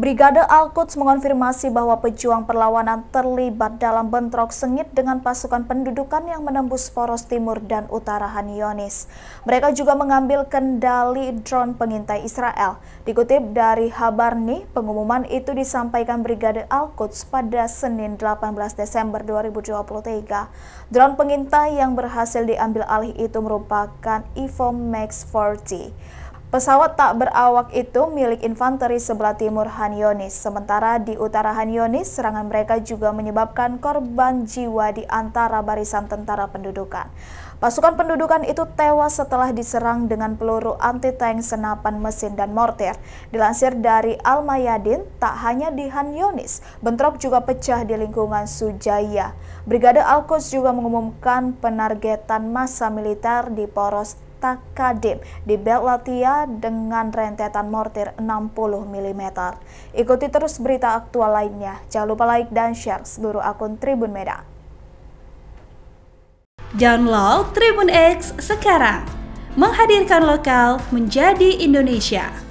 Brigade Al-Quds mengonfirmasi bahwa pejuang perlawanan terlibat dalam bentrok sengit dengan pasukan pendudukan yang menembus poros timur dan utara Hanionis. Mereka juga mengambil kendali drone pengintai Israel. Dikutip dari Habarni, pengumuman itu disampaikan Brigade Al-Quds pada Senin 18 Desember 2023. Drone pengintai yang berhasil diambil alih itu merupakan EVO Max 40. Pesawat tak berawak itu milik infanteri sebelah timur Hanyonis. Sementara di utara Hanyonis, serangan mereka juga menyebabkan korban jiwa di antara barisan tentara pendudukan. Pasukan pendudukan itu tewas setelah diserang dengan peluru anti-tank senapan mesin dan mortir. Dilansir dari Al-Mayadin, tak hanya di Hanyonis, bentrok juga pecah di lingkungan Sujaya. Brigade Alkos juga mengumumkan penargetan massa militer di poros Takadim di Belt Latia dengan rentetan mortir 60 mm. Ikuti terus berita aktual lainnya. Jangan lupa like dan share seluruh akun Tribun Medan. Download Tribun X sekarang. Menghadirkan lokal menjadi Indonesia.